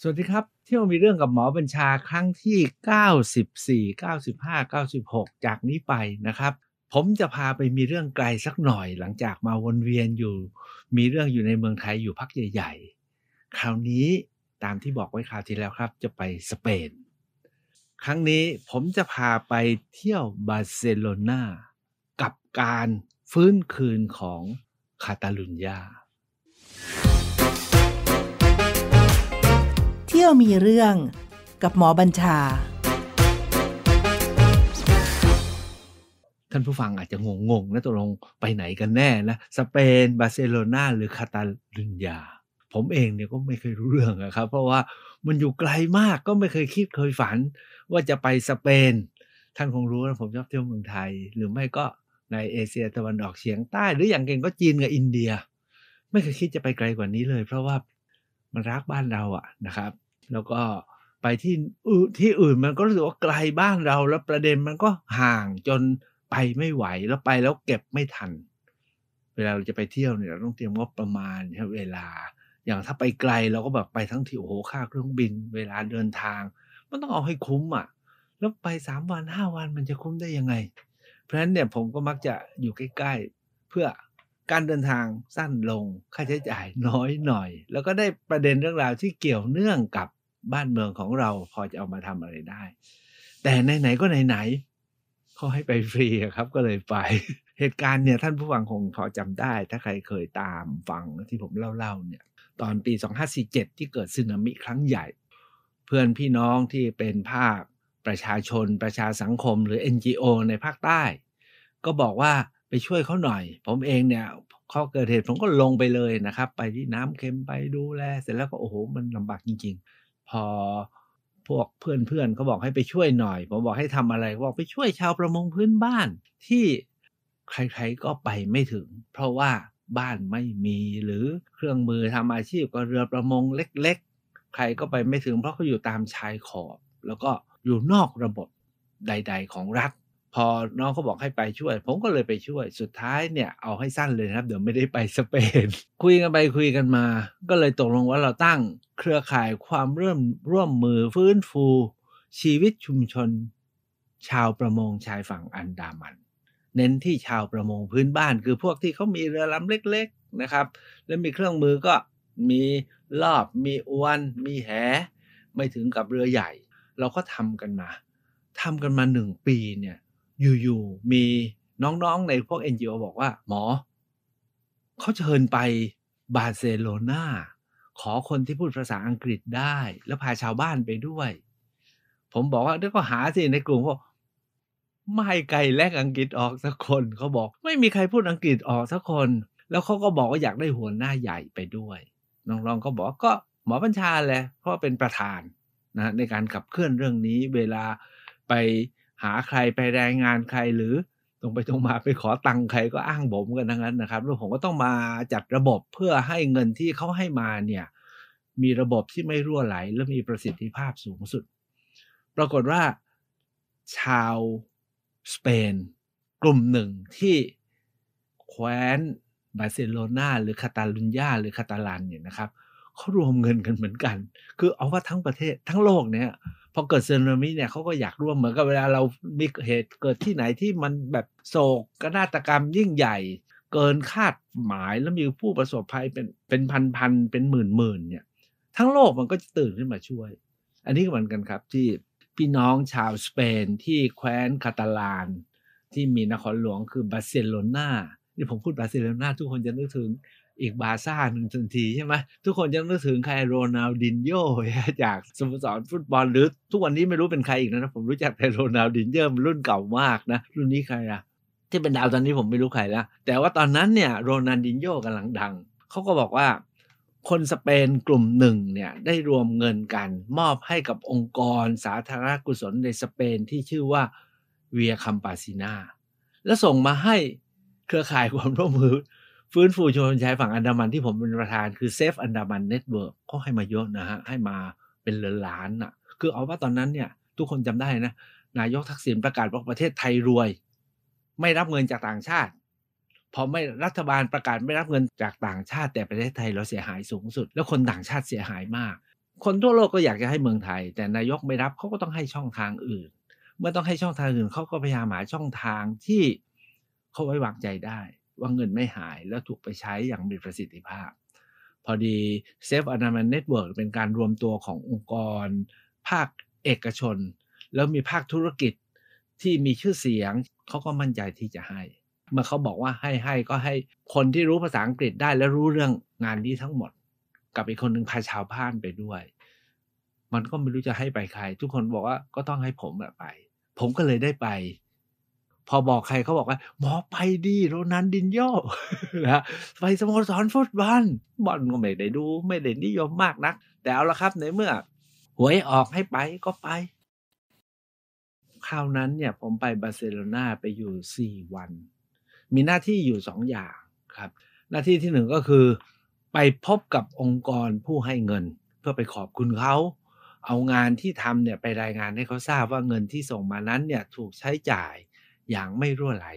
สวัสดีครับเที่ยวมีเรื่องกับหมอบัญชาครั้งที่ 94 95 96 จากนี้ไปนะครับ ผมจะพาไปมีเรื่องไกลสักหน่อย หลังจากมาวนเวียนอยู่ มีเรื่องอยู่ในเมืองไทยอยู่พักใหญ่ ๆ คราวนี้ตามที่บอกไว้คราวที่แล้วครับจะไปสเปน ครั้งนี้ผมจะพาไปเที่ยวบาร์เซโลนากับการฟื้นคืนของคาตาลุญญาที่ยวมีเรื่องกับหมอบัญชา ท่านผู้ฟังอาจจะงงๆนะตกลงไปไหนกันแน่นะ สเปนบาร์เซโลนาหรือคาตาลุญญาผมเองเนี่ยก็ไม่เคยรู้เรื่องนะครับ เพราะว่ามันอยู่ไกลมากก็ไม่เคยคิดเคยฝัน ว่าจะไปสเปน ท่านคงรู้นะผมชอบเที่ยวเมืองไทย หรือไม่ก็ในเอเชียตะวันออกเฉียงใต้ หรืออย่างเก่งก็จีนกับอินเดีย ไม่เคยคิดจะไปไกลกว่านี้เลย เพราะว่ามันรักบ้านเราอะนะครับแล้วก็ไปที่ที่อื่นมันก็รู้สึกว่าไกลบ้านเรา แล้วประเด็นมันก็ห่างจนไปไม่ไหว แล้วไปแล้วเก็บไม่ทัน เวลาเราจะไปเที่ยวเนี่ยเราต้องเตรียมงบประมาณเวลา อย่างถ้าไปไกลเราก็แบบไปทั้งที่โอ้โหค่าเครื่องบินเวลาเดินทาง มันต้องเอาให้คุ้มอ่ะ แล้วไปสามวันห้าวันมันจะคุ้มได้ยังไง เพราะฉะนั้นเนี่ยผมก็มักจะอยู่ใกล้ๆเพื่อการเดินทางสั้นลงค่าใช้จ่ายน้อยหน่อย แล้วก็ได้ประเด็นเรื่องราวที่เกี่ยวเนื่องกับบ้านเมืองของเรา พอจะเอามาทำอะไรได้ แต่ไหนๆก็ไหนๆเขาให้ไปฟรีครับก็เลยไป เหตุการณ์เนี่ยท่านผู้ฟังคงพอจำได้ ถ้าใครเคยตามฟังที่ผมเล่า ๆ เนี่ย ตอนปี 2547 ที่เกิดสึนามิครั้งใหญ่ เพื่อนพี่น้องที่เป็นภาคประชาชนประชาสังคมหรือ NGO ในภาคใต้ ก็บอกว่าไปช่วยเขาหน่อย ผมเองเนี่ยข้อเกิดเหตุผมก็ลงไปเลยนะครับ ไปที่น้ำเค็มไปดูแล เสร็จแล้วก็โอ้โห มันลำบากจริง ๆ พอพวกเพื่อนๆเขาบอกให้ไปช่วยหน่อย ผมบอกให้ทำอะไร บอกไปช่วยชาวประมงพื้นบ้าน ที่ใคร ๆก็ไปไม่ถึง เพราะว่าบ้านไม่มีหรือเครื่องมือทำอาชีพก็เรือประมงเล็กๆ ใครก็ไปไม่ถึงเพราะเขาอยู่ตามชายขอบ แล้วก็อยู่นอกระบบใด ๆ ของรัฐพอน้องเขาบอกให้ไปช่วย ผมก็เลยไปช่วยสุดท้ายเนี่ยเอาให้สั้นเลยนะครับเดี๋ยวไม่ได้ไปสเปน คุยกันไปคุยกันมา ก็เลยตกลงว่าเราตั้งเครือข่ายความร่วมร่วมมือฟื้นฟู ชีวิตชุมชน ชาวประมงชายฝั่งอันดามัน เน้นที่ชาวประมงพื้นบ้านคือพวกที่เขามีเรือลำเล็กๆนะครับ และมีเครื่องมือก็มีรอบมีอวนมีแห ไม่ถึงกับเรือใหญ่ เราก็ทำกันมาทำกันมาหนึ่งปีเนี่ยอยู่ๆ มีน้องๆในพวก NGO บอกว่า หมอเขาเชิญไปบาร์เซโลนาขอคนที่พูดภาษาอังกฤษได้ แล้วพาชาวบ้านไปด้วย ผมบอกว่าเดี๋ยวก็หาสิในกลุ่มว่าไม่ไกลแลกอังกฤษออกสักคนเขาบอกไม่มีใครพูดอังกฤษออกสักคน แล้วเขาก็บอกว่าอยากได้หัวหน้าใหญ่ไปด้วย น้องๆก็บอกก็หมอบัญชาแหละเพราะเป็นประธานนะ ในการขับเคลื่อนเรื่องนี้เวลาไปหาใครไปแรงงานใครหรือตรงไปตรงมาไปขอตังค์ใครก็อ้างบ่มกันทั้งนั้นนะครับแล้วผมก็ต้องมาจัดระบบเพื่อให้เงินที่เขาให้มาเนี่ยมีระบบที่ไม่รั่วไหลและมีประสิทธิภาพสูงสุด ปรากฏว่าชาวสเปน กลุ่มหนึ่งที่แคว้นบาร์เซโลนาหรือคาตาลุญญาหรือคาตาลันเนี่ยนะครับเขารวมเงินกันเหมือนกัน คือเอาว่าทั้งประเทศทั้งโลกเนี่ยพอเกิดสึนามิเนี่ยเขาก็อยากร่วมเหมือนกับเวลาเรามีเหตุเกิดที่ไหนที่มันแบบโศกนาฏกรรมยิ่งใหญ่เกินคาดหมายแล้วมีผู้ประสบภัยเป็นเป็นพันพันเป็นหมื่นหมื่นเนี่ยทั้งโลกมันก็จะตื่นขึ้นมาช่วย อันนี้ก็เหมือนกันครับที่ พี่น้องชาวสเปนที่แคว้นคาตาลานที่มีนครหลวงคือบาร์เซโลนาที่ผมพูดบาร์เซโลนาทุกคนจะนึกถึงอีกบาซ่าหนึ่งทันทีใช่ไหมทุกคนจะนึกถึงใครโรนัลดินโยจากสโมสรฟุตบอลหรือ ทุกวันนี้ไม่รู้เป็นใครอีกนะ ผมรู้จักแต่โรนัลดินโยรุ่นเก่ามากนะ รุ่นนี้ใครอะที่เป็นดาวตอนนี้ผมไม่รู้ใครแล้วแต่ว่าตอนนั้นเนี่ย โรนัลดินโยกำลังดัง เขาก็บอกว่าคนสเปนกลุ่มหนึ่งเนี่ยได้รวมเงินกัน มอบให้กับองค์กรสาธารณกุศลในสเปนที่ชื่อว่าเวียคัมปาซินาและส่งมาให้เครือข่ายความร่วมมือฟื้นฟูชนชายฝั่งอันดามันที่ผมเป็นประธานคือเซฟอันดามันเน็ตเวิร์กก็ให้มาเยอะนะฮะ ให้มาเป็นล้านอ่ะ คือเอาว่าตอนนั้นเนี่ย ทุกคนจำได้นะนายกทักษิณประกาศว่าประเทศไทยรวย ไม่รับเงินจากต่างชาติพอไม่รัฐบาลประกาศไม่รับเงินจากต่างชาติ แต่ประเทศไทยเราเสียหายสูงสุด แล้วคนต่างชาติเสียหายมาก คนทั่วโลกก็อยากจะให้เมืองไทย แต่นายกไม่รับเขาก็ต้องให้ช่องทางอื่น เมื่อต้องให้ช่องทางอื่นเขาก็พยายามหาช่องทางที่เขาไว้วางใจได้ว่าเงินไม่หายแล้วถูกไปใช้อย่างมีประสิทธิภาพ พอดี s a ฟอ a าม n y เน็ตเวิร์กเป็นการรวมตัวขององค์กร ภาคเอกชน แล้วมีภาคธุรกิจที่มีชื่อเสียงเขาก็มั่นใจที่จะให้ เมื่อเขาบอกว่าให้ให้ก็ให้คนที่รู้ภาษาอังกฤษได้และรู้เรื่องงานนี้ทั้งหมด กับอีกคนหนึ่งพาชาวบ้านไปด้วย มันก็ไม่รู้จะให้ไปใคร ทุกคนบอกว่าก็ต้องให้ผมไป ผมก็เลยได้ไปพอบอกใครเขาบอกว่า หมอไปดีโรนันดินโยนะไปสโมสรฟุตบอลบอลก็ไม่ได้ดู ไม่ได้นิยมมากนัก แต่เอาละครับในเมื่อ หวยออกให้ไปก็ไปคราวนั้นเนี่ยผมไปบาร์เซโลนาไปอยู่สี่วัน มีหน้าที่อยู่สองอย่างครับ หน้าที่ที่หนึ่งก็คือ ไปพบกับองค์กรผู้ให้เงิน เพื่อไปขอบคุณเขาเอางานที่ทำเนี่ยไปรายงานให้เขาทราบว่าเงินที่ส่งมานั้นเนี่ยถูกใช้จ่ายอย่างไม่รั่วไหล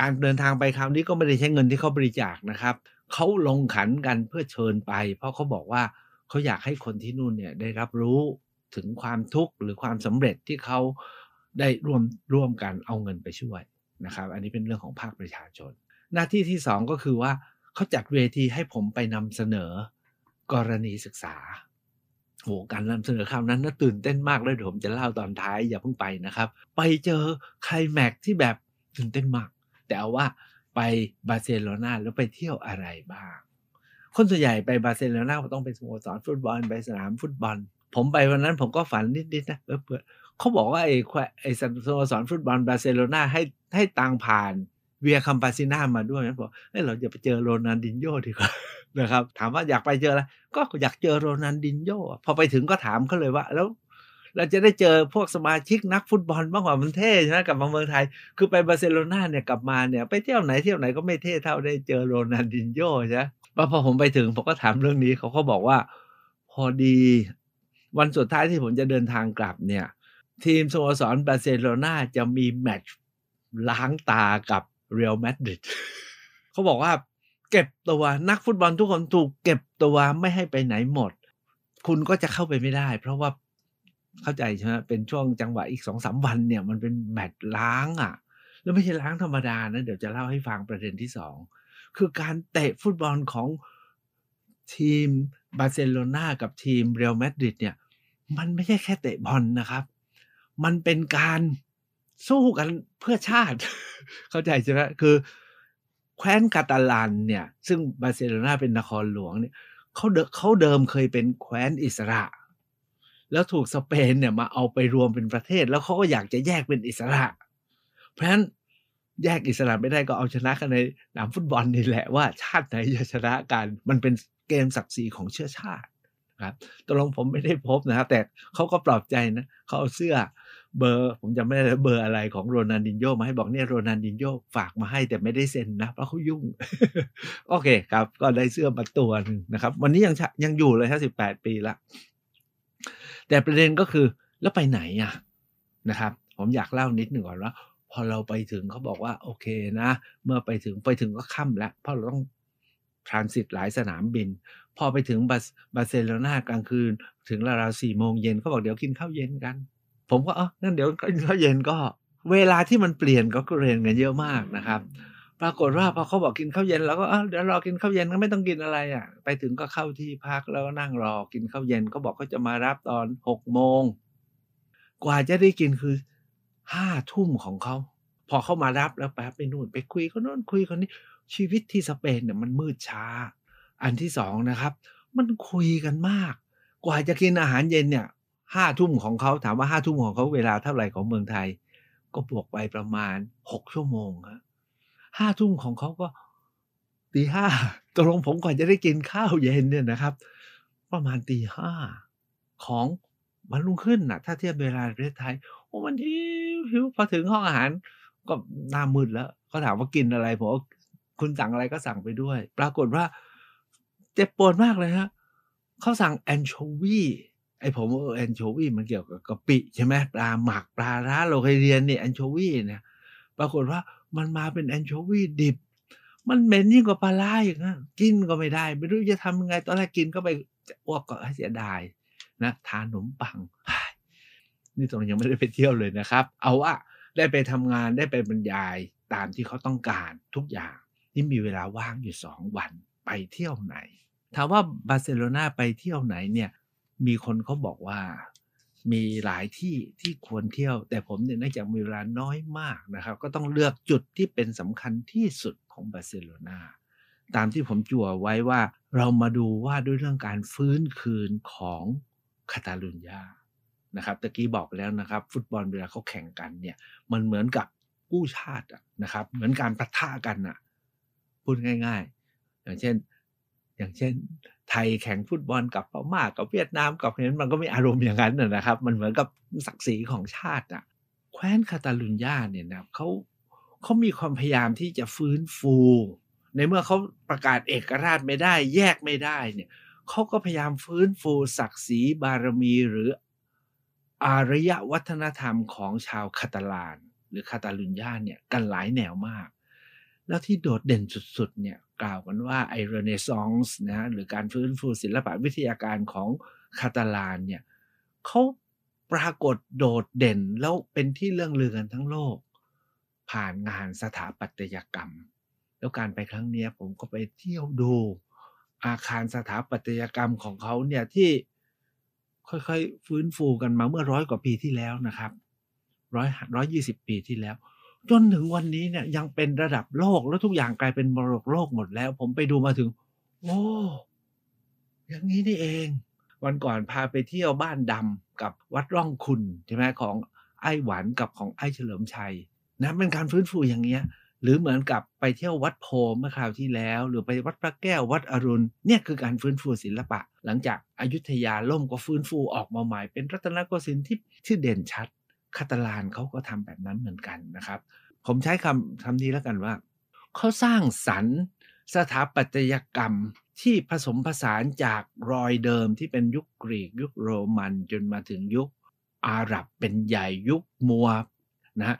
การเดินทางไปคราวนี้ก็ไม่ได้ใช้เงินที่เขาบริจาคนะครับ เขาลงขันกันเพื่อเชิญไป เพราะเขาบอกว่าเขาอยากให้คนที่นู่นเนี่ยได้รับรู้ถึงความทุกข์หรือความสำเร็จที่เขาได้ร่วมร่วมกันเอาเงินไปช่วยนะครับ อันนี้เป็นเรื่องของภาคประชาชน หน้าที่ที่ 2 ก็คือว่าเขาจัดเวทีให้ผมไปนำเสนอกรณีศึกษาโหการนำเสนอข่าวนั้นน่าตื่นเต้นมากเลยเดี๋ยวผมจะเล่าตอนท้ายอย่าเพิ่งไปนะครับ ไปเจอคลแม็กที่แบบตื่นเต้นมากแต่เอาว่าไปบาร์เซโลนาแล้วไปเที่ยวอะไรบ้างคนส่วนใหญ่ไปบาร์เซโลนาต้องไปสโมสรฟุตบอลไปสนามฟุตบอล ผมไปวันนั้นผมก็ฝันนิดๆนะเพื่อเขาบอกว่าไอ้ไอ้สโมสรฟุตบอลบาร์เซโลนาให้ให้ตังผ่านเวียคัมปาซิน่ามาด้วยนะบอกเฮ้ยเราจะไปเจอโรนันดินโยดีกว่านะครับถามว่าอยากไปเจออะไรก็อยากเจอโรนันดินโยพอไปถึงก็ถามเขาเลยว่า แล้วเราจะได้เจอพวกสมาชิกนักฟุตบอลมากกว่ามันเท่นะกลับมาเมืองไทย คือไปบาร์เซโลนาเนี่ยกลับมาเนี่ย ไปเที่ยวไหนเที่ยวไหนก็ไม่เท่เท่าได้เจอโรนันดินโยใช่ปะพอผมไปถึง ผมก็ถามเรื่องนี้เขาก็บอกว่า พอดีวันสุดท้ายที่ผมจะเดินทางกลับเนี่ย ทีมสโมสรบาร์เซโลนาจะมีแมตช์ล้างตากับเรอัลมาดริดเขาบอกว่าเก็บตัวนักฟุตบอลทุกคนถูกเก็บตัวไม่ให้ไปไหนหมด คุณก็จะเข้าไปไม่ได้ เพราะว่าเข้าใจใช่ไหมเป็นช่วงจังหวะอีกสองสามวันเนี่ย มันเป็นแมตช์ล้างอะ่ะแล้วไม่ใช่ล้างธรรมดานะ เดี๋ยวจะเล่าให้ฟังประเด็นที่สองคือการเตะฟุตบอลของทีมบาร์เซโลนากับทีมเรอัลมาดริดเนี่ย มันไม่ใช่แค่เตะบอลนะครับ มันเป็นการสู้กันเพื่อชาติ เข้าใจใช่ไหมคือแคว้นกาตาลันเนี่ยซึ่งบาร์เซโลนาเป็นนครหลวงเนี่ยเขาเขาเดิมเคยเป็นแคว้นอิสระ แล้วถูกสเปนเนี่ยมาเอาไปรวมเป็นประเทศ แล้วเขาก็อยากจะแยกเป็นอิสระเพราะฉะนั้นแยกอิสระไม่ได้ก็เอาชนะกันในสนามฟุตบอลนี่แหละว่า ชาติไหนจะชนะกันมันเป็นเกมศักดิ์ศรีของเชื้อชาติครับตกลงผมไม่ได้พบนะครับแต่เขาก็ปลอบใจนะเขาเอาเสื้อเบอร์ผมจำไม่ได้เบอร์อะไรของโรนันดินโยมาให้บอกเนี่ยโรนันดินโยฝากมาให้แต่ไม่ได้เซ็นนะเพราะเขายุ่ง โอเคครับ ก็ได้เสื้อมาตัวนึงนะครับ วันนี้ยังยังอยู่เลยห้าสิบแปดปีละ แต่ประเด็นก็คือแล้วไปไหนอ่ะนะครับ ผมอยากเล่านิดหนึ่งก่อนว่าพอเราไปถึงเขาบอกว่าโอเคนะเมื่อไปถึงไปถึงก็ค่ำแล้วเพราะเราต้องทรานสิตหลายสนามบิน พอไปถึงบาร์เซโลนากลางคืนถึงราวๆสี่โมงเย็นเขาบอกเดี๋ยวกินข้าวเย็นกันผมก็อ๋องั้นเดี๋ยวก็เย็นก็ เวลาที่มันเปลี่ยนก็เรียนกันเยอะมากนะครับ ปรากฏว่าพอเขาบอกกินข้าวเย็นเราก็เออเดี๋ยวรอกินข้าวเย็นก็ไม่ต้องกินอะไรอ่ะ ไปถึงก็เข้าที่พักแล้วก็นั่งรอกินข้าวเย็นก็บอกเขาจะมารับตอนหกโมงกว่าจะได้กินคือห้าทุ่มของเขา พอเขามารับแล้วแป๊บไปนู่นไปคุยคนนู้นคุยคนนี้ชีวิตที่สเปนเนี่ยมันมืดช้า อันที่สองนะครับ มันคุยกันมาก กว่าจะกินอาหารเย็นเนี่ยห้าทุ่มของเขาถามว่าห้าทุ่มของเขาเวลาเท่าไหร่ของเมืองไทย ก็บวกไปประมาณหกชั่วโมงับห้าทุ่มของเขาก็ตีห้าตกลงผมก่อนจะได้กินข้าวเย็นเนี่ยนะครับ ประมาณตีห้าของวันรุ่งขึ้นนะถ้าเทียบเวลาประเทศไทยโอ้มันหิวหิวพอถึงห้องอาหาร ก็หน้ามืดแล้วก็ถามว่ากินอะไรผมคุณสั่งอะไรก็สั่งไปด้วย ปรากฏว่า เจ็บปวดมากเลยฮะเขาสั่งแอนโชวีไอ้ผมเออแอนโชวี มันเกี่ยวกับกะปิใช่ไหมปลาหมักปลาร้าเราเคยเรียนนี่แอนโชวีเนี่ยปรากฏว่ามันมาเป็นแอนโชวีดิบ มันเหม็นยิ่งกว่าปลาล้าอีกนะกินก็ไม่ได้ ไม่รู้จะทำยังไงตอนแรกกินก็ไปอ้วกก็เสียดายนะทานขนมปัง นี่ตรงยังไม่ได้ไปเที่ยวเลยนะครับ เอาว่าได้ไปทำงานได้ไปบรรยายตามที่เขาต้องการทุกอย่างนี่มีเวลาว่างอยู่สองวันไปเที่ยวไหน ถามว่าบาร์เซโลนาไปเที่ยวไหนเนี่ยมีคนเขาบอกว่ามีหลายที่ที่ควรเที่ยว แต่ผมเนี่ยเนื่องจากมีเวลาน้อยมากนะครับ ก็ต้องเลือกจุดที่เป็นสำคัญที่สุดของบาร์เซโลนาตามที่ผมจั่วไว้ว่าเรามาดูว่าด้วยเรื่องการฟื้นคืนของคาตาลุญญานะครับ ตะกี้บอกแล้วนะครับ ฟุตบอลเวลาเขาแข่งกันเนี่ย มันเหมือนกับกู้ชาตินะครับ เหมือนการปะทะกันอะพูดง่าย ๆ อย่างเช่นอย่างเช่น ไทยแข่งฟุตบอลกับพม่ากกับเวียดนามกับเนั้นมันก็ไม่อารมณ์อย่างนั้นนะครับ มันเหมือนกับศักดิ์ศรีของชาติอ่ะแคว้นคาตาลุญญาเนี่ยนะเขาเขามีความพยายามที่จะฟื้นฟู ในเมื่อเขาประกาศเอกราชไม่ได้ แยกไม่ได้เนี่ยเขาก็พยายามฟื้นฟู ศักดิ์ศรีบารมีหรือ อารยวัฒนธรรมของชาวคาตาลานหรือคาตาลุญญาเนี่ยกันหลายแนวมากแล้วที่โดดเด่นสุดๆ เนี่ยกล่าวกันว่าไอเรเนซองส์นะหรือการฟื้นฟูศิลปะวิทยาการของคาตาลานเนี่ยเขาปรากฏโดดเด่นแล้วเป็นที่เรื่องลือกันทั้งโลก ผ่านงานสถาปัตยกรรม แล้วการไปครั้งนี้ผมก็ไปเที่ยวดูอาคารสถาปัตยกรรมของเขาเนี่ยที่ค่อยๆฟื้นฟูกันมาเมื่อร้อยกว่าปีที่แล้วนะครับร้อยร้อยยี่สิบปีที่แล้วจนถึงวันนี้เนี่ยยังเป็นระดับโลกแล้วทุกอย่างกลายเป็นมรดกโลกหมดแล้ว ผมไปดูมาถึงโอ้อย่างนี้นี่เอง วันก่อนพาไปเที่ยวบ้านดำกับวัดร่องคุณใช่ไหมของไอ้หวานกับของไอ้เฉลิมชัยนะเป็นการฟื้นฟูอย่างเงี้ยหรือเหมือนกับไปเที่ยววัดโพเมื่อคราวที่แล้ว หรือไปวัดพระแก้ว วัดอรุณเนี่ยคือการฟื้นฟูศิลปะ หลังจากอายุทยาล่มก็ฟื้นฟูออกมาใหม่เป็นรัตนโกสินทร์ที่ที่เด่นชัดคาตาลานเขาก็ทำแบบนั้นเหมือนกันนะครับ ผมใช้คำคำนี้แล้วกันว่า เขาสร้างสรรค์สถาปัตยกรรมที่ผสมผสานจากรอยเดิมที่เป็นยุคกรีกยุคโรมันจนมาถึงยุคอาหรับเป็นใหญ่ยุคมัวนะฮะ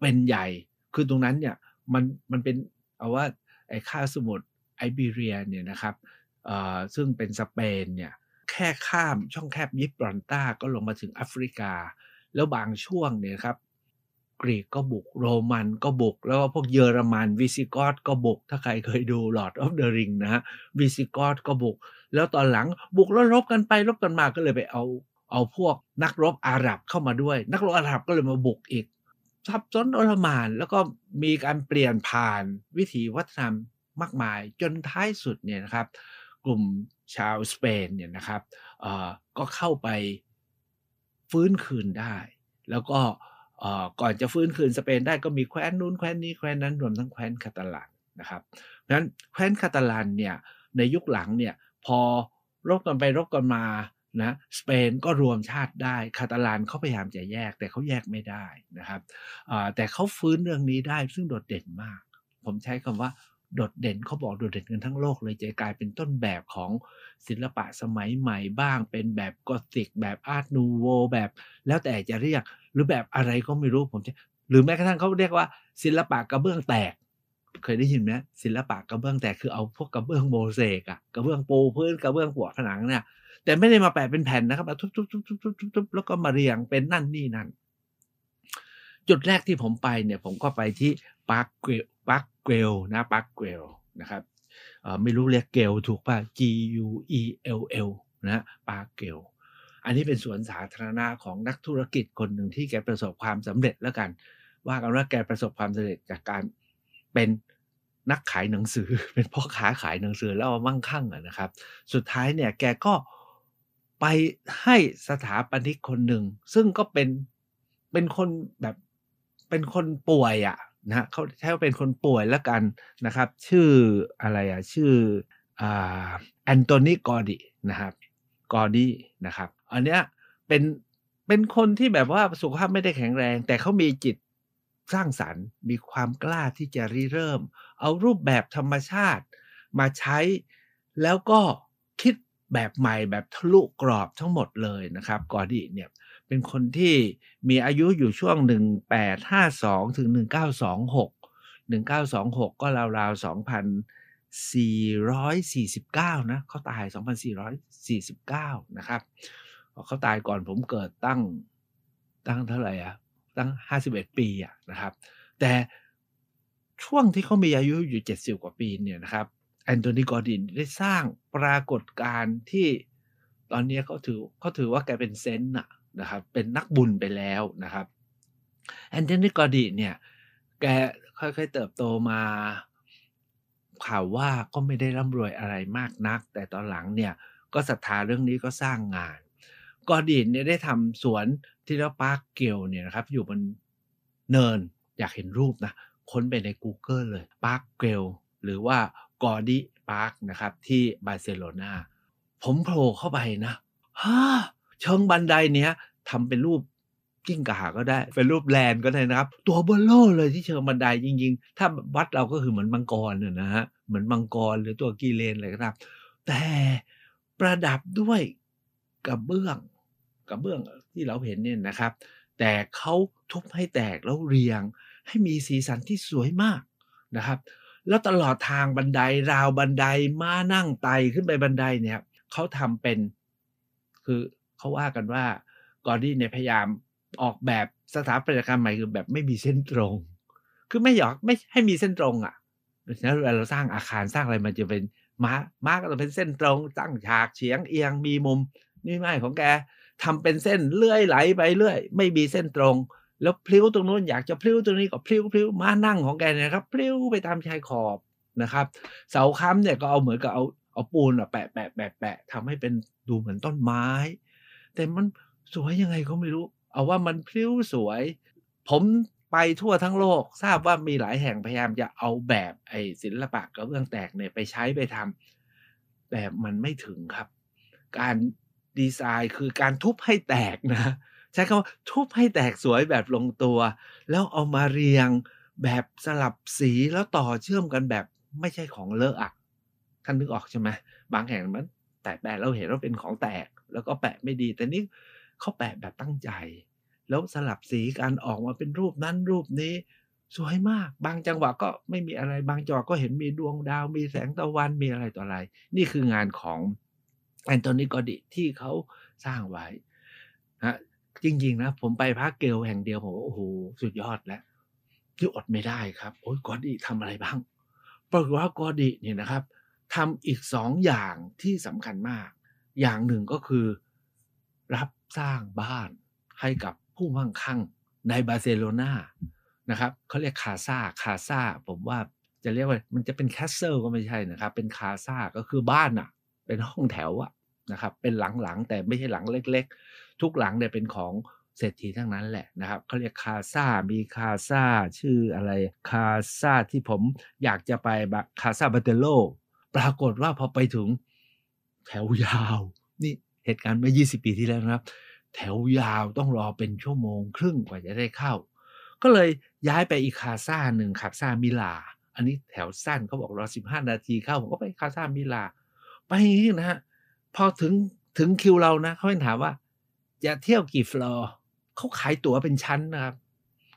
เป็นใหญ่ คือตรงนั้นเนี่ยมันมันเป็น เอาว่าไอ้ค่าสมุทรไอเบีเรียเนี่ยนะครับซึ่งเป็นสเปนเนี่ยแค่ข้ามช่องแคบยิปรอนตาก็ลงมาถึงแอฟริกาแล้วบางช่วงเนี่ยครับ กรีกก็บุกโรมันก็บุก แล้วก็พวกเยอรมันวิซิกอตก็บุก ถ้าใครเคยดู Lord of the Ring นะฮะวิซิกอตก็บุก แล้วตอนหลังบุกแล้วรบกันไปรบกันมาก็เลยไปเอาเอาพวกนักรบอาหรับเข้ามาด้วย นักรบอาหรับก็เลยมาบุกอีกทับซ้อนโรมันแล้วก็มีการเปลี่ยนผ่านวิถีวัฒนธรรมมากมาย จนท้ายสุดเนี่ยนะครับ กลุ่มชาวสเปนเนี่ยนะครับก็เข้าไปฟื้นคืนได้ แล้วก็ก่อนจะฟื้นคืนสเปนได้ก็มีแคว้นนู้นแคว้นนี้แคว้นนั้นรวมทั้งแคว้นคาตาลันนะครับ เพราะฉะนั้นแคว้นคาตาลันเนี่ยในยุคหลังเนี่ยพอรบกันไปรบกันมานะสเปนก็รวมชาติได้คาตาลันเขาพยายามจะแยก แต่เขาแยกไม่ได้นะครับแต่เขาฟื้นเรื่องนี้ได้ซึ่งโดดเด่นมาก ผมใช้คำว่าโดดเด่นเขาบอกโดดเด่นกันทั้งโลกเลยจะกลายเป็นต้นแบบของศิลปะสมัยใหม่บ้างเป็นแบบกอติก แบบอาร์ตนูโวแบบ แล้วแต่จะเรียกหรือแบบอะไรก็ไม่รู้ผมจะหรือแม้กระทั่งเขาเรียกว่า ศิลปะกระเบื้องแตก เคยได้ยินไหมศิลปะกระเบื้องแตกคือเอาพวกกระเบื้องโมเสกอะกระเบื้องปู พื้นกระเบื้องหัวผนังเนี่ยแต่ไม่ได้มาแปะเป็นแผ่นนะครับมาทุบๆๆๆๆแล้วก็มาเรียงเป็นนั่นนี่นั่นจุดแรกที่ผมไปเนี่ยผมก็ไปที่ปาร์คปาร์คเกลนะปักเกลนะครับไม่รู้เรียกเกลถูกป่ะ G U E L L นะปาเกลอันนี้เป็นสวนสาธารณะของนักธุรกิจคนหนึ่งที่แกประสบความสำเร็จแล้วกัน ว่ากันว่าแกประสบความสำเร็จจากการเป็นนักขายหนังสือ เป็นพ่อค้าขายหนังสือแล้วมั่งคั่งนะครับ สุดท้ายเนี่ยแกก็ไปให้สถาปนิกคนหนึ่งซึ่งก็เป็นเป็นคนแบบเป็นคนป่วยอะ่ะนะฮะเขาใช้ว่าเป็นคนป่วยแล้วกันนะครับ ชื่ออะไรอ่ะชื่ออแอนโทนีกอร์ดีนะครับกอร์ดีนะครับอันเนี้ยเป็นเป็นคนที่แบบว่าสุขภาพไม่ได้แข็งแรง แต่เขามีจิตสร้างสรรค์ มีความกล้าที่จะริเริ่ม เอารูปแบบธรรมชาติมาใช้แล้วก็คิดแบบใหม่แบบทะลุกรอบทั้งหมดเลยนะครับกอร์ดีเนี่ยเป็นคนที่มีอายุอยู่ช่วง 1852 ถึง 1926 1926 ก็ราวๆ2,449 นะเขาตาย 2,449 นะครับเขาตายก่อนผมเกิดตั้งตั้งเท่าไหร่อ่ะตั้ง 51 ปีอ่ะนะครับแต่ช่วงที่เขามีอายุอยู่ 70กว่าปีเนี่ยนะครับแอนโทนีกอร์ดินได้สร้างปรากฏการณ์ที่ตอนนี้เขาถือเขาถือว่าแกเป็นเซนต์อ่ะนะครับเป็นนักบุญไปแล้วนะครับแอนเทนีกอดีเนี่ย แกค่อยๆเติบโตมา ข่าวว่าก็ไม่ได้ร่ำรวยอะไรมากนัก แต่ตอนหลังเนี่ย ก็ศรัทธาเรื่องนี้ก็สร้างงานกอดีเนี่ยได้ทำสวนที่เราปาร์กเกลเนี่ยนะครับ อยู่บนเนิน อยากเห็นรูปนะ ค้นไปใน Google เลยปาร์กเกลหรือว่ากอดีปาร์กนะครับ ที่บาร์เซโลนาผมโผล่เข้าไปนะฮเชิงบันไดเนี้ยทำเป็นรูปกิ้งกาก็ได้ เป็นรูปแลนก็ได้นะครับ ตัวเบลโลเลยที่เชิงบันไดจริง ๆ ถ้าวัดเราก็คือเหมือนมังกรเนี่ยนะฮะเหมือนมังกรหรือตัวกีเลนอะไรก็ตามแต่ประดับด้วยกระเบื้องกระเบื้องที่เราเห็นเนี่ยนะครับ แต่เขาทุบให้แตกแล้วเรียง ให้มีสีสันที่สวยมากนะครับ แล้วตลอดทางบันไดราวบันไดม้านั่งไตขึ้นไปบันไดเนี่ยเขาทำเป็นคือเขาว่ากันว่ากอร์ดี้เนี่ยพยายามออกแบบสถาปัตยกรรมใหม่คือแบบไม่มีเส้นตรง คือไม่หยอกไม่ให้มีเส้นตรงอะ่ะฉะนั้นเวลาเราสร้างอาคารสร้างอะไรมันจะเป็นมามาร์กเราเป็นเส้นตรง ตั้งฉากเฉียงเอียงมีมุมนี่ไม่ของแกทำเป็นเส้นเลื่อยไหลไปเรื่อย ไม่มีเส้นตรง แล้วพลิ้วตรงนู้นอยากจะพลิ้วตรงนี้ก็พลิ้วพลิ้วมานั่งของแกเนี่ยครับพลิ้วไปตามชายขอบนะครับ เสาค้ำเนี่ยก็เอาเหมือนกับเอาเอาปูนอะแปะแปะแปะแปะทำให้เป็นดูเหมือนต้นไม้แต่มันสวยยังไงก็ไม่รู้ เอาว่ามันพลิ้วสวย ผมไปทั่วทั้งโลก ทราบว่ามีหลายแห่งพยายามจะเอาแบบไอ้ศิลปะกระเบื้องแตกเนี่ยไปใช้ไปทำแต่มันไม่ถึงครับ การดีไซน์คือการทุบให้แตกนะ ใช้คำว่า ทุบให้แตกสวยแบบลงตัว แล้วเอามาเรียงแบบสลับสีแล้วต่อเชื่อมกันแบบไม่ใช่ของเลอะอะท่านนึกออกใช่ไหมบางแห่งมันแตกแต่เราเห็นว่าเป็นของแตกแล้วก็แปะไม่ดี แต่นี่เขาแปะแบบตั้งใจ แล้วสลับสีการออกมาเป็นรูปนั้นรูปนี้ สวยมาก บางจังหวะก็ไม่มีอะไร บางจังหวะก็เห็นมีดวงดาว มีแสงตะวัน มีอะไรต่ออะไร นี่คืองานของแอนโทนีกอดิที่เขาสร้างไว้ฮะจริงๆนะ ผมไปพักเกลแห่งเดียวผมว่าโอ้โห สุดยอดแล้วที่อดไม่ได้ครับ โอ้ยกอดิทำอะไรบ้างปรากฏว่ากอดิเนี่ยนะครับทำอีกสองอย่างที่สำคัญมากอย่างหนึ่งก็คือรับสร้างบ้านให้กับผู้มั่งคั่งในบาร์เซโลนานะครับเขาเรียกคาซาคาซาผมว่าจะเรียกว่ามันจะเป็นแคสเซิลก็ไม่ใช่นะครับ เป็นคาซาก็คือบ้านอะ่ะเป็นห้องแถวอะ่ะนะครับเป็นหลังๆ แต่ไม่ใช่หลังเล็กๆ ทุกหลังเนี่ยเป็นของเศรษฐีทั้งนั้นแหละนะครับเขาเรียกคาซามีคาซาชื่ออะไรคาซาที่ผมอยากจะไปคาซาบาเตโลปรากฏว่าพอไปถึงแถวยาวนี่เหตุการณ์เมื่อ 20 ปีที่แล้วนะครับ แถวยาวต้องรอเป็นชั่วโมงครึ่งกว่าจะได้เข้า ก็เลยย้ายไปอีกคาซ่าหนึ่งคาซ่ามิลา อันนี้แถวสั้นเขาบอกรอ 15 นาทีเข้าผมก็ไปคาซ่ามิลา ไปนี่นะฮะพอถึงถึงคิวเรานะเขาเป็นถามว่า จะเที่ยวกี่ฟลอร์เขาขายตั๋วเป็นชั้นนะครับ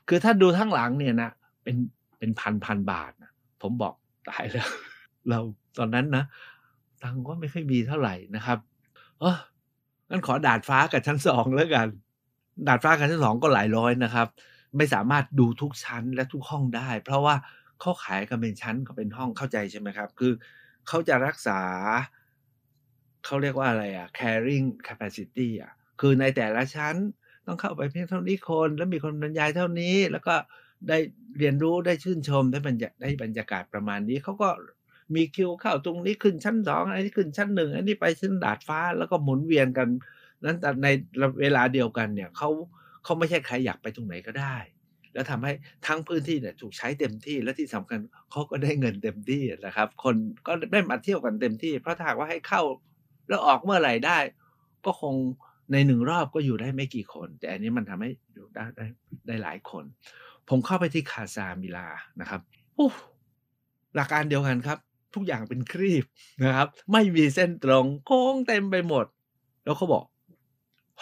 คือถ้าดูทั้งหลังเนี่ยนะเป็นเป็นพันพันบาทนะผมบอกตายแล้ว เราตอนนั้นนะตังก็ไม่ค่อยมีเท่าไหร่นะครับ เอองั้นขอดาดฟ้ากับชั้นสองแล้วกัน ดาดฟ้ากับชั้นสองก็หลายร้อยนะครับ ไม่สามารถดูทุกชั้นและทุกห้องได้ เพราะว่าเขาขายกันเป็นชั้นกับเป็นห้องเข้าใจใช่ไหมครับ คือเขาจะรักษาเขาเรียกว่าอะไรอะ carrying capacity อะคือในแต่ละชั้นต้องเข้าไปเพียงเท่านี้คน แล้วมีคนบรรยายเท่านี้แล้วก็ได้เรียนรู้ได้ชื่นชมได้บรรยได้บรรยากาศประมาณนี้เขาก็มีคิวเข้าตรงนี้ขึ้นชั้นสองอันนี้ขึ้นชั้นหนึ่งอันนี้ไปชั้นดาดฟ้าแล้วก็หมุนเวียนกัน นั้นแต่ในเวลาเดียวกันเนี่ยเขาเขาไม่ใช่ใครอยากไปตรงไหนก็ได้ แล้วทำให้ทั้งพื้นที่เนี่ยถูกใช้เต็มที่และที่สำคัญเขาก็ได้เงินเต็มที่นะครับ คนก็ได้มาเที่ยวกันเต็มที่เพราะถ้าว่าให้เข้า แล้วออกเมื่อไหร่ได้ ก็คงในหนึ่งรอบก็อยู่ได้ไม่กี่คน แต่อันนี้มันทำให้อยู่ได้ได้ได้หลายคน ผมเข้าไปที่คาซามิลานะครับโอ้หลักการเดียวกันครับทุกอย่างเป็นครีบนะครับไม่มีเส้นตรงโค้งเต็มไปหมด แล้วเขาบอก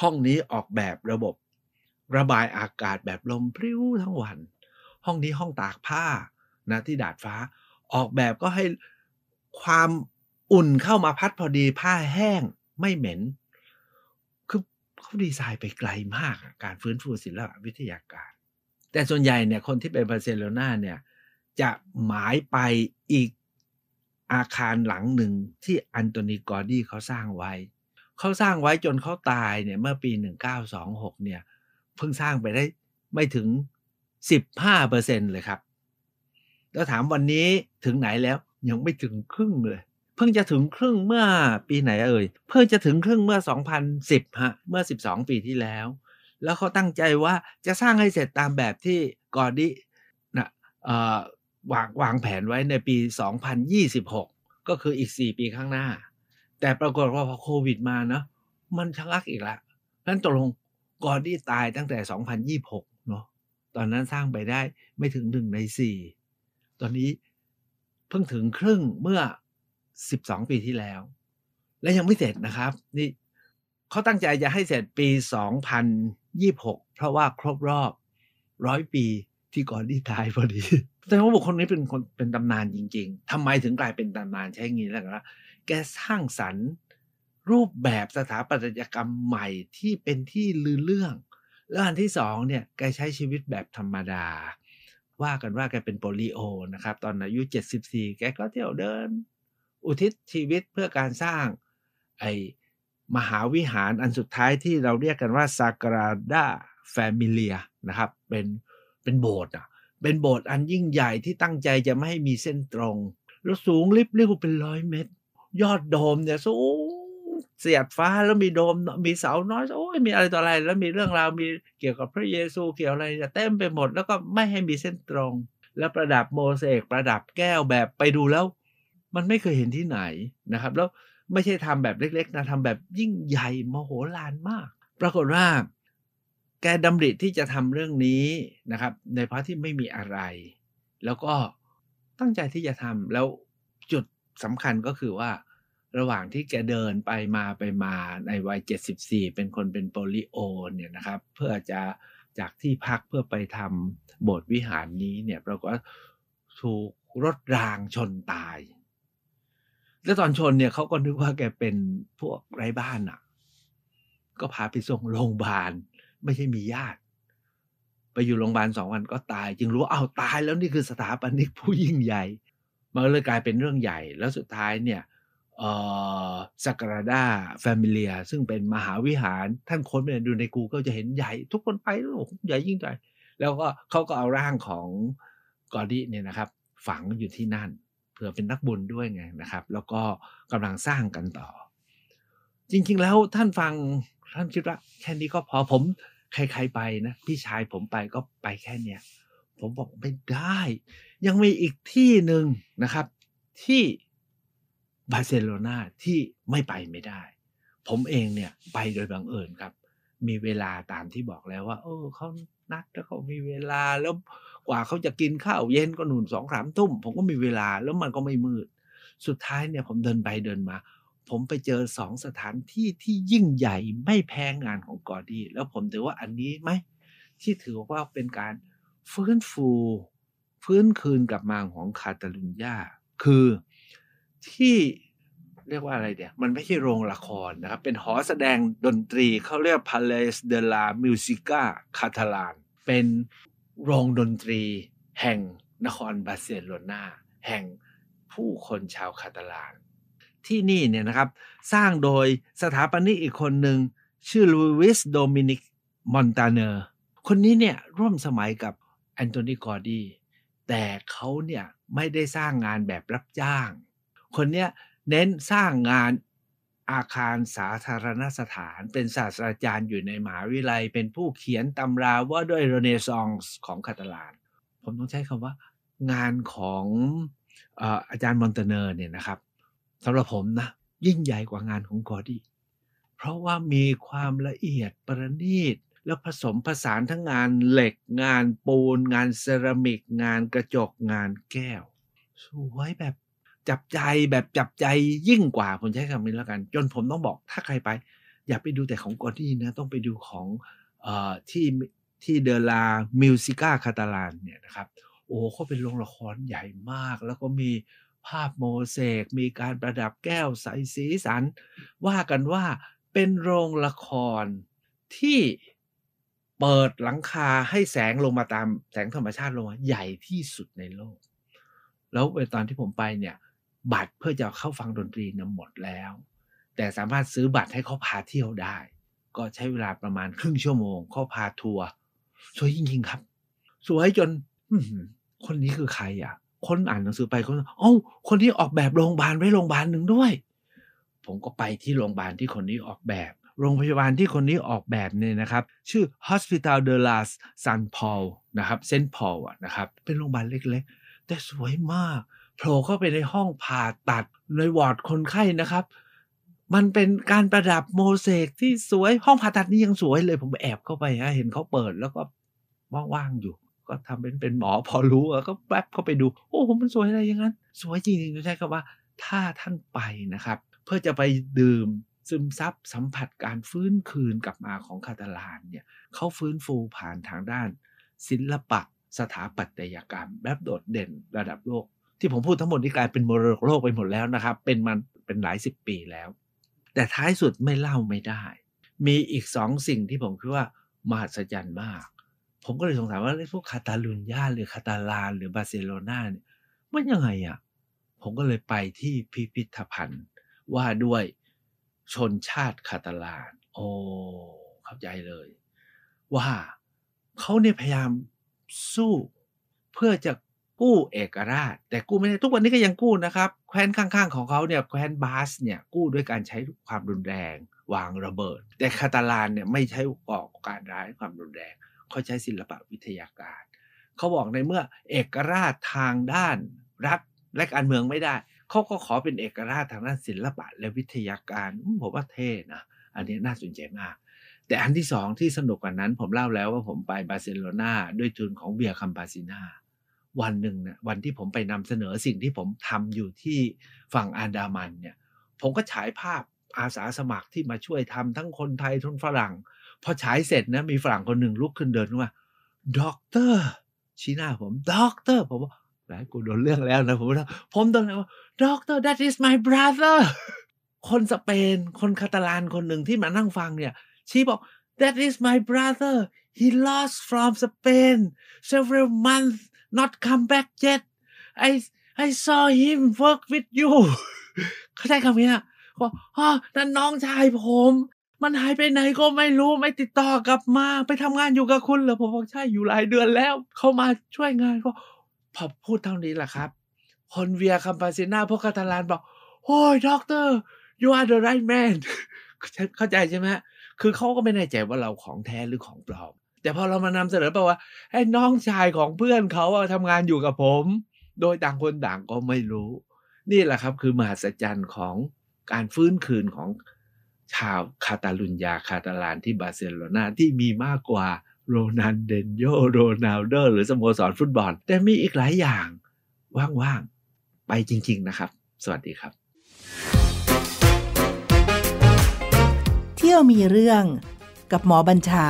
ห้องนี้ออกแบบระบบระบายอากาศแบบลมพริ้วทั้งวัน ห้องนี้ห้องตากผ้านะที่ดาดฟ้าออกแบบก็ให้ความอุ่นเข้ามาพัดพอดีผ้าแห้งไม่เหม็นคือเขาดีไซน์ไปไกลมากการฟื้นฟูศิลปวิทยาการแต่ส่วนใหญ่เนี่ยคนที่ไปบาร์เซโลนาเนี่ยจะหมายไปอีกอาคารหลังหนึ่งที่อันโตนีกอร์ดีเขาสร้างไว้ เขาสร้างไว้จนเขาตายเนี่ยเมื่อปี 1926 เนี่ย เพิ่งสร้างไปได้ ไม่ถึง 15เปอร์เซ็นเลยครับ แล้วถามวันนี้ถึงไหนแล้ว ยังไม่ถึงครึ่งเลย เพิ่งจะถึงครึ่งเมื่อปีไหนเอ่ย เพิ่งจะถึงครึ่งเมื่อ 2010 ฮะ เมื่อ 12 ปีที่แล้ว แล้วเขาตั้งใจว่าจะสร้างให้เสร็จตามแบบที่กอร์ดีนะเวางวางแผนไว้ในปี 2026 ก็คืออีก 4 ปีข้างหน้า แต่ปรากฏว่าพอโควิดมาเนาะมันชะงักอีกละนั้นตกลงกอดี้ตายตั้งแต่ 2026เนาะตอนนั้นสร้างไปได้ไม่ถึงหนึ่งในสี่ตอนนี้เพิ่งถึงครึ่งเมื่อ 12 ปีที่แล้ว และยังไม่เสร็จนะครับนี่เขาตั้งใจจะให้เสร็จปี 2026 เพราะว่าครบรอบร้อยปีที่กอนทดี้ตายพอดีแสดงว่าบุคคลนี้เป็นคนเป็นตำนานจริงๆ ทำไมถึงกลายเป็นตำนานใช่งี้แล้วนะแกสร้างสรรค์รูปแบบสถาปัตยกรรมใหม่ที่เป็นที่ลือเรื่อง แล้วอันที่สองเนี่ยแกใช้ชีวิตแบบธรรมดา ว่ากันว่าแกเป็นโปลิโอนะครับตอนอายุ 74 แกก็เที่ยวเดิน อุทิศชีวิตเพื่อการสร้างไอ้มหาวิหารอันสุดท้ายที่เราเรียกกันว่าซากราดาแฟมิเลียนะครับเป็นเป็นโบสถ์อ่ะเป็นโบสถ์อันยิ่งใหญ่ที่ตั้งใจจะไม่ให้มีเส้นตรง แล้วสูงลิบกิ่าเป็นร้อยเมตร ยอดโดมเนี่ยสูงเสียดฟ้าแล้วมีโดมมีเสาน้อยโอ้ยมีอะไรต่ออะไร แล้วมีเรื่องราวมีเกี่ยวกับพระเยซูเกี่ยวอะไรเต็มไปหมดแล้วก็ไม่ให้มีเส้นตรง แล้วประดับโมเสกประดับแก้วแบบไปดูแล้ว มันไม่เคยเห็นที่ไหนนะครับ แล้วไม่ใช่ทำแบบเล็กๆนะทำแบบยิ่งใหญ่มโหฬารมาก ปรากฏว่าแกดำริที่จะทำเรื่องนี้นะครับ ในพระที่ไม่มีอะไร แล้วก็ตั้งใจที่จะทำแล้วจุดสำคัญก็คือว่าระหว่างที่แกเดินไปมาไปมาในวัย74เป็นคนเป็นโปลิโอเนี่ยนะครับ เพื่อจะจากที่พักเพื่อไปทำโบสถ์วิหารนี้เนี่ยปรากฏถูกรถรางชนตาย แล้วตอนชนเนี่ยเขาก็นึกว่าแกเป็นพวกไร้บ้านอะ่ะ ก็พาไปส่งโรงพยาบาลไม่ใช่มีญาติไปอยู่โรงพยาบาลสองวันก็ตาย จึงรู้เอาตายแล้วนี่คือสถาปนิกผู้ยิ่งใหญ่ มันเลยกลายเป็นเรื่องใหญ่ แล้วสุดท้ายเนี่ยสักราดาแฟมิเลีย ซึ่งเป็นมหาวิหาร ท่านค้นไปดูในกูก็จะเห็นใหญ่ ทุกคนไป โอ้ใหญ่ยิ่งใหญ่แล้วก็เขาก็เอาร่างของกอดีเนี่ยนะครับ ฝังอยู่ที่นั่นเผื่อเป็นนักบุญด้วยไงนะครับ แล้วก็กำลังสร้างกันต่อ จริง ๆ แล้วท่านฟังท่านคิดว่าแค่นี้ก็พอผมใครๆไปนะ พี่ชายผมไปก็ไปแค่เนี้ย ผมบอกไม่ได้ ยังมีอีกที่หนึ่งนะครับที่บาร์เซโลนาที่ไม่ไปไม่ได้ ผมเองเนี่ยไปโดยบังเอิญครับ มีเวลาตามที่บอกแล้วว่า เออเขานัดแล้วเขามีเวลา แล้วกว่าเขาจะกินข้าวเย็นก็หนุนสองสามทุ่มผมก็มีเวลาแล้วมันก็ไม่มืด สุดท้ายเนี่ย ผมเดินไปเดินมาผมไปเจอสองสถานที่ที่ยิ่งใหญ่ไม่แพ้งานของกอดี แล้วผมถือว่าอันนี้ไหมที่ถือว่าเป็นการฟื้นฟูฟื้นคืนกลับมาของคาตาลุญญาคือที่เรียกว่าอะไรเดี๋ยวมันไม่ใช่โรงละครนะครับ เป็นหอแสดงดนตรีเขาเรียก Palace de la Musica Catalan เป็นโรงดนตรี แห่งนครบาเซโลนาแห่งผู้คนชาวคาตาลานที่นี่เนี่ยนะครับสร้างโดยสถาปนิกอีกคนหนึ่งชื่อลูวิสโดมินิกมอนตาเนอร์คนนี้เนี่ยร่วมสมัยกับแอนโทนีกอร์ดีแต่เขาเนี่ยไม่ได้สร้างงานแบบรับจ้าง คนเนี้ยเน้นสร้างงานอาคารสาธารณสถาน เป็นศาสตราจารย์อยู่ในมหาวิทยาลัย เป็นผู้เขียนตำราว่าด้วยโรเนซองส์ของคาตาลานผมต้องใช้คำว่างานของอาจารย์มอนเตเนอร์เนี่ยนะครับสำหรับผมนะ ยิ่งใหญ่กว่างานของกอดี เพราะว่ามีความละเอียดประณีต แล้วผสมผสานทั้งงานเหล็กงานปูน งานเซรามิก งานกระจกงานแก้ว สวยแบบจับใจแบบจับใจยิ่งกว่า ผมใช้คำนี้แล้วกัน จนผมต้องบอกถ้าใครไป อย่าไปดูแต่ของกอดี้นะต้องไปดูของออที่ที่เดลามิวสิก้าคาตาลานเนี่ยนะครับโอ้เขาเป็นโรงละครใหญ่มากแล้วก็มีภาพโมเสกมีการประดับแก้วใสสีสัน ว่ากันว่าเป็นโรงละครที่เปิดหลังคาให้แสงลงมาตาม แสงธรรมชาติลงมาใหญ่ที่สุดในโลก แล้วเวตอนที่ผมไปเนี่ย บัตรเพื่อจะเข้าฟังดนตรีนะหมดแล้ว แต่สามารถซื้อบัตรให้เขาพาเที่ยวได้ ก็ใช้เวลาประมาณครึ่งชั่วโมงเขาพาทัวร์สวยจริงๆครับ สวยจนคนนี้คือใครอ่ะคนอ่านหนังสือไปคนอ๋อคนที่ ออกแบบโรงพยาบาลไว้โรงพยาบาลหนึ่งด้วย ผมก็ไปที่โรงพยาบาลที่คนนี้ออกแบบ โรงพยาบาลที่คนนี้ออกแบบเนี่ยนะครับ ชื่อ Hospital de las San Paul นะครับเซน์พอลนะครับ เป็นโรงพยาบาลเล็กๆ แต่สวยมากโผล่เข้าไปในห้องผ่าตัดในวอร์ดคนไข้นะครับ มันเป็นการประดับโมเสกที่สวย ห้องผ่าตัดนี่ยังสวยเลย ผมแอบเข้าไปฮะเห็นเขาเปิดแล้วก็ว่างๆอยู่ก็ทำเป็นเป็นหมอพอรู้ก็แป๊บเข้าไปดูโอ้มันสวยอะไรอย่างนั้น สวยจริงจริงใช่ครับว่าถ้าท่านไปนะครับ เพื่อจะไปดื่มซึมซับสัมผัสการฟื้นคืนกลับมาของคาตาลานเนี่ยเขาฟื้นฟูผ่านทางด้าน ศิลปะสถาปัตยกรรมแบบโดดเด่นระดับโลก ที่ผมพูดทั้งหมดนี่กลายเป็นมรดกโลกไปหมดแล้วนะครับ เป็นมันเป็นหลายสิบปีแล้ว แต่ท้ายสุดไม่เล่าไม่ได้ มีอีกสองสิ่งที่ผมคิดว่ามหัศจรรย์มากผมก็เลยสงสัยว่าพวกคาตาลุญญา หรือคาตาลานหรือบาร์เซโลนาเนี่ยมันยังไงอะ่ะ ผมก็เลยไปที่พิพิธภัณฑ์ว่าด้วยชนชาติคาตาลานโอ้เข้าใจเลย ว่าเขาเนี่ยพยายามสู้เพื่อจะกู้เอกราช แต่กู้ไม่ได้ทุกวันนี้ก็ยังกู้นะครับ แคว้นข้าง ๆของเขาเนี่ยแคว้นบาสเนี่ยกู้ด้วยการใช้ความรุนแรง วางระเบิด แต่คาตาลานเนี่ยไม่ใช้ก่อการร้ายความรุนแรงเขาใช้ศิลปะวิทยาการ เขาบอกในเมื่อเอกราชทางด้านรัฐและการเมืองไม่ได้เขาก็ขอเป็นเอกราชทางด้านศิลปะและวิทยาการ ผมว่าเท่นะอันนี้น่าสนใจมาก แต่อันที่สองที่สนุกกว่านั้น ผมเล่าแล้วว่าผมไปบาร์เซโลนาด้วยทุนของเบียร์คัมปาซิน่าวันหนึ่งนะวันที่ผมไปนำเสนอสิ่งที่ผมทำอยู่ที่ฝั่งอันดามันเนี่ย ผมก็ฉายภาพอาสาสมัครที่มาช่วยทำทั้งคนไทยทุนฝรั่งพอฉายเสร็จนะมีฝรั่งคนหนึ่งลุกขึ้นเดินว่าด็อกเตอร์ชี้หน้าผมด็อกเตอร์ผมว่าหลายกูโดนเรื่องแล้วนะผมว่าผมตอนนั้นว่าด็อกเตอร์ that is my brother คนสเปนคนคาตาลานคนหนึ่งที่มานั่งฟังเนี่ยชี้บอก that is my brother he lost from Spain several months not come back yet I I saw him work with you เข้าใจคำนี้นะบอกอ๋อนั่นน้องชายผมมันหายไปไหนก็ไม่รู้ไม่ติดต่อกลับมาไปทำงานอยู่กับคุณเหรอผมบอกใช่อยู่หลายเดือนแล้วเขามาช่วยงาน ก็พอพูดเท่านี้แหละครับฮอนเวียคัมปาเซนาพวกคาตาลานบอกโอ้ยด็อกเตอร์ you are the right man เข้าใจใช่ไหมคือเขาก็ไม่แน่ใจว่าเราของแท้หรือของปลอม แต่พอเรามานำเสนอไปว่าไอ้น้องชายของเพื่อนเขาทำงานอยู่กับผม โดยต่างคนต่างก็ไม่รู้ นี่แหละครับ คือมหัศจรรย์ของการฟื้นคืนของชาว คาตาลุญญาคาตาลาน ที่บาร์เซโลนาที่มีมากกว่าโรนันเดนโย โรนัลโดหรือสโมสรฟุตบอล แต่มีอีกหลายอย่างว่าง ๆ ไปจริง ๆนะครับ สวัสดีครับ เที่ยวมีเรื่องกับหมอบัญชา